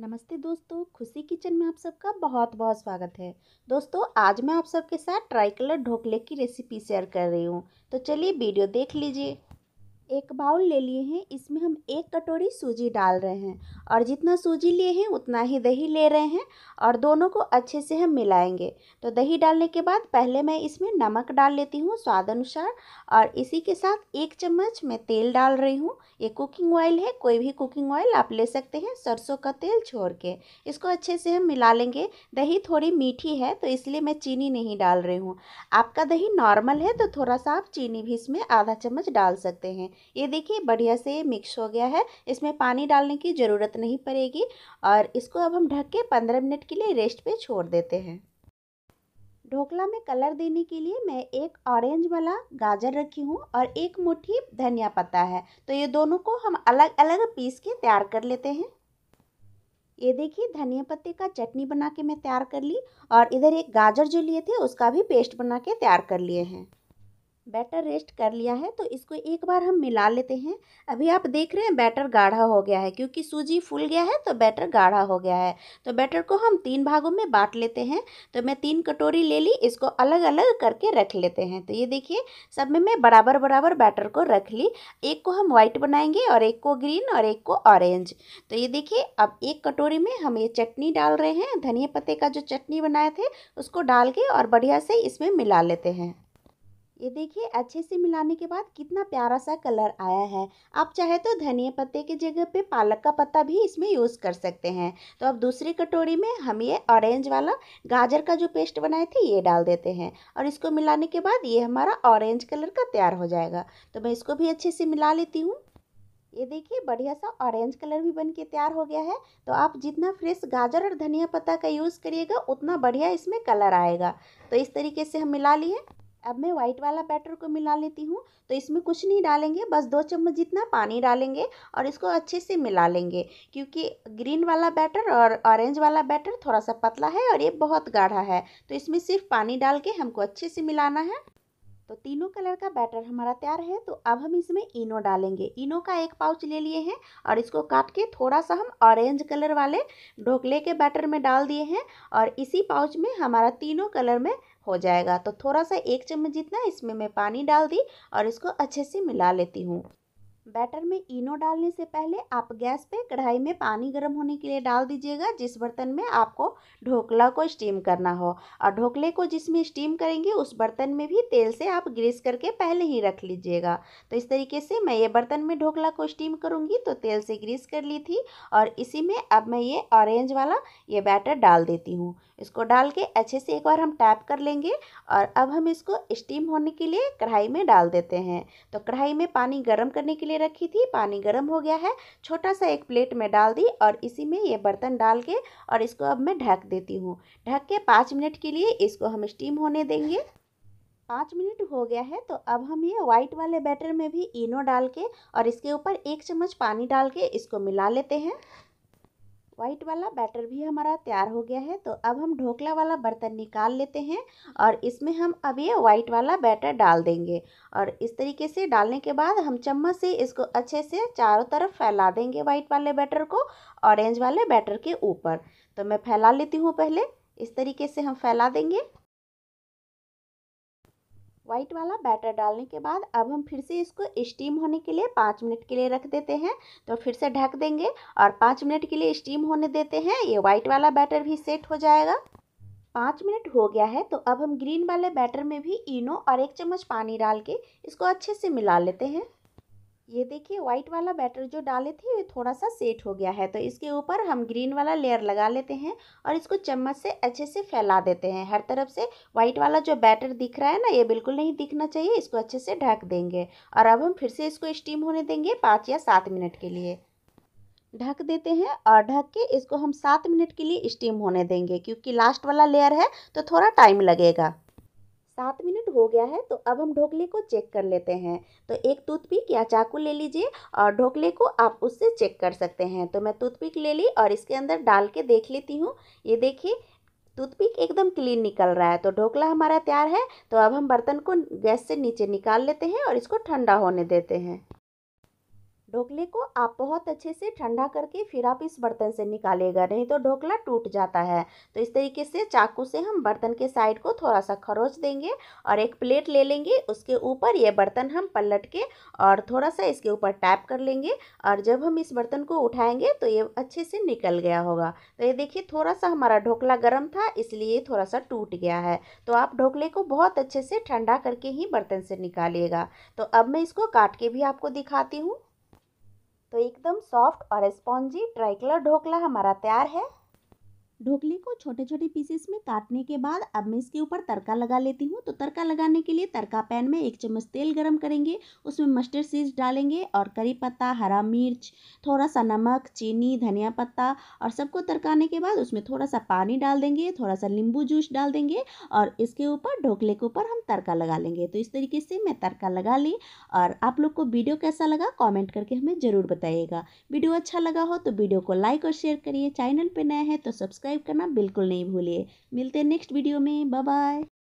नमस्ते दोस्तों खुशी किचन में आप सबका बहुत बहुत स्वागत है दोस्तों आज मैं आप सबके साथ ट्राई कलर ढोकले की रेसिपी शेयर कर रही हूँ तो चलिए वीडियो देख लीजिए एक बाउल ले लिए हैं इसमें हम एक कटोरी सूजी डाल रहे हैं और जितना सूजी लिए हैं उतना ही दही ले रहे हैं और दोनों को अच्छे से हम मिलाएंगे तो दही डालने के बाद पहले मैं इसमें नमक डाल लेती हूँ स्वाद अनुसार और इसी के साथ एक चम्मच मैं तेल डाल रही हूँ ये कुकिंग ऑयल है कोई भी कुकिंग ऑयल आप ले सकते हैं सरसों का तेल छोड़ के इसको अच्छे से हम मिला लेंगे दही थोड़ी मीठी है तो इसलिए मैं चीनी नहीं डाल रही हूँ आपका दही नॉर्मल है तो थोड़ा सा आप चीनी भी इसमें आधा चम्मच डाल सकते हैं ये देखिए बढ़िया से मिक्स हो गया है इसमें पानी डालने की ज़रूरत नहीं पड़ेगी और इसको अब हम ढक के पंद्रह मिनट के लिए रेस्ट पे छोड़ देते हैं ढोकला में कलर देने के लिए मैं एक ऑरेंज वाला गाजर रखी हूँ और एक मुट्ठी धनिया पत्ता है तो ये दोनों को हम अलग अलग पीस के तैयार कर लेते हैं ये देखिए धनिया पत्ते का चटनी बना के मैं तैयार कर ली और इधर एक गाजर जो लिए थे उसका भी पेस्ट बना के तैयार कर लिए हैं बैटर रेस्ट कर लिया है तो इसको एक बार हम मिला लेते हैं अभी आप देख रहे हैं बैटर गाढ़ा हो गया है क्योंकि सूजी फूल गया है तो बैटर गाढ़ा हो गया है तो बैटर को हम तीन भागों में बांट लेते हैं तो मैं तीन कटोरी ले ली इसको अलग अलग करके रख लेते हैं तो ये देखिए सब में मैं बराबर बराबर बैटर को रख ली एक को हम वाइट बनाएंगे और एक को ग्रीन और एक को ऑरेंज तो ये देखिए अब एक कटोरी में हम ये चटनी डाल रहे हैं धनिया पत्ते का जो चटनी बनाए थे उसको डाल के और बढ़िया से इसमें मिला लेते हैं ये देखिए अच्छे से मिलाने के बाद कितना प्यारा सा कलर आया है आप चाहे तो धनिया पत्ते की जगह पे पालक का पत्ता भी इसमें यूज़ कर सकते हैं तो अब दूसरी कटोरी में हम ये ऑरेंज वाला गाजर का जो पेस्ट बनाए थे ये डाल देते हैं और इसको मिलाने के बाद ये हमारा ऑरेंज कलर का तैयार हो जाएगा तो मैं इसको भी अच्छे से मिला लेती हूँ ये देखिए बढ़िया सा ऑरेंज कलर भी बन के तैयार हो गया है तो आप जितना फ्रेश गाजर और धनिया पत्ता का यूज़ करिएगा उतना बढ़िया इसमें कलर आएगा तो इस तरीके से हम मिला लिए अब मैं व्हाइट वाला बैटर को मिला लेती हूँ तो इसमें कुछ नहीं डालेंगे बस दो चम्मच जितना पानी डालेंगे और इसको अच्छे से मिला लेंगे क्योंकि ग्रीन वाला बैटर और ऑरेंज वाला बैटर थोड़ा सा पतला है और ये बहुत गाढ़ा है तो इसमें सिर्फ पानी डाल के हमको अच्छे से मिलाना है तो तीनों कलर का बैटर हमारा तैयार है तो अब हम इसमें इनो डालेंगे इनो का एक पाउच ले लिए हैं और इसको काट के थोड़ा सा हम ऑरेंज कलर वाले ढोकले के बैटर में डाल दिए हैं और इसी पाउच में हमारा तीनों कलर में हो जाएगा तो थोड़ा सा एक चम्मच जितना इसमें मैं पानी डाल दी और इसको अच्छे से मिला लेती हूँ बैटर में इनो डालने से पहले आप गैस पे कढ़ाई में पानी गर्म होने के लिए डाल दीजिएगा जिस बर्तन में आपको ढोकला को स्टीम करना हो और ढोकले को जिसमें स्टीम करेंगे उस बर्तन में भी तेल से आप ग्रीस करके पहले ही रख लीजिएगा तो इस तरीके से मैं ये बर्तन में ढोकला को स्टीम करूँगी तो तेल से ग्रीस कर ली थी और इसी में अब मैं ये ऑरेंज वाला ये बैटर डाल देती हूँ इसको डाल के अच्छे से एक बार हम टैप कर लेंगे और अब हम इसको स्टीम होने के लिए कढ़ाई में डाल देते हैं तो कढ़ाई में पानी गर्म करने के लिए लिए रखी थी पानी गर्म हो गया है छोटा सा एक प्लेट में डाल दी और इसी में ये बर्तन डाल के और इसको अब मैं ढक देती हूँ ढक के पाँच मिनट के लिए इसको हम स्टीम होने देंगे पाँच मिनट हो गया है तो अब हम ये व्हाइट वाले बैटर में भी इनो डाल के और इसके ऊपर एक चम्मच पानी डाल के इसको मिला लेते हैं वाइट वाला बैटर भी हमारा तैयार हो गया है तो अब हम ढोकला वाला बर्तन निकाल लेते हैं और इसमें हम अब ये वाइट वाला बैटर डाल देंगे और इस तरीके से डालने के बाद हम चम्मच से इसको अच्छे से चारों तरफ फैला देंगे वाइट वाले बैटर को ऑरेंज वाले बैटर के ऊपर तो मैं फैला लेती हूँ पहले इस तरीके से हम फैला देंगे वाइट वाला बैटर डालने के बाद अब हम फिर से इसको स्टीम होने के लिए पाँच मिनट के लिए रख देते हैं तो फिर से ढक देंगे और पाँच मिनट के लिए स्टीम होने देते हैं ये वाइट वाला बैटर भी सेट हो जाएगा पाँच मिनट हो गया है तो अब हम ग्रीन वाले बैटर में भी इनो और एक चम्मच पानी डाल के इसको अच्छे से मिला लेते हैं ये देखिए वाइट वाला बैटर जो डाले थे ये थोड़ा सा सेट हो गया है तो इसके ऊपर हम ग्रीन वाला लेयर लगा लेते हैं और इसको चम्मच से अच्छे से फैला देते हैं हर तरफ से वाइट वाला जो बैटर दिख रहा है ना ये बिल्कुल नहीं दिखना चाहिए इसको अच्छे से ढक देंगे और अब हम फिर से इसको स्टीम होने देंगे पाँच या सात मिनट के लिए ढक देते हैं और ढक के इसको हम सात मिनट के लिए स्टीम होने देंगे क्योंकि लास्ट वाला लेयर है तो थोड़ा टाइम लगेगा सात मिनट हो गया है तो अब हम ढोकले को चेक कर लेते हैं तो एक टूथपिक या चाकू ले लीजिए और ढोकले को आप उससे चेक कर सकते हैं तो मैं टूथपिक ले ली और इसके अंदर डाल के देख लेती हूँ ये देखिए टूथपिक एकदम क्लीन निकल रहा है तो ढोकला हमारा तैयार है तो अब हम बर्तन को गैस से नीचे निकाल लेते हैं और इसको ठंडा होने देते हैं ढोकले को आप बहुत अच्छे से ठंडा करके फिर आप इस बर्तन से निकालेगा नहीं तो ढोकला टूट जाता है तो इस तरीके से चाकू से हम बर्तन के साइड को थोड़ा सा खरोच देंगे और एक प्लेट ले लेंगे उसके ऊपर ये बर्तन हम पलट के और थोड़ा सा इसके ऊपर टैप कर लेंगे और जब हम इस बर्तन को उठाएंगे तो ये अच्छे से निकल गया होगा तो ये देखिए थोड़ा सा हमारा ढोकला गर्म था इसलिए थोड़ा सा टूट गया है तो आप ढोकले को बहुत अच्छे से ठंडा करके ही बर्तन से निकालिएगा तो अब मैं इसको काट के भी आपको दिखाती हूँ तो एकदम सॉफ्ट और स्पॉन्जी ट्राइकलर ढोकला हमारा तैयार है ढोकले को छोटे छोटे पीसेस में काटने के बाद अब मैं इसके ऊपर तड़का लगा लेती हूँ तो तड़का लगाने के लिए तड़का पैन में एक चम्मच तेल गरम करेंगे उसमें मस्टर्ड सीड्स डालेंगे और करी पत्ता हरा मिर्च थोड़ा सा नमक चीनी धनिया पत्ता और सबको तड़काने के बाद उसमें थोड़ा सा पानी डाल देंगे थोड़ा सा नींबू जूस डाल देंगे और इसके ऊपर ढोकले के ऊपर हम तड़का लगा लेंगे तो इस तरीके से मैं तड़का लगा ली और आप लोग को वीडियो कैसा लगा कॉमेंट करके हमें ज़रूर बताइएगा वीडियो अच्छा लगा हो तो वीडियो को लाइक और शेयर करिए चैनल पर नया है तो सब्सक्राइब सब्सक्राइब करना बिल्कुल नहीं भूलिए मिलते हैं नेक्स्ट वीडियो में बाय बाय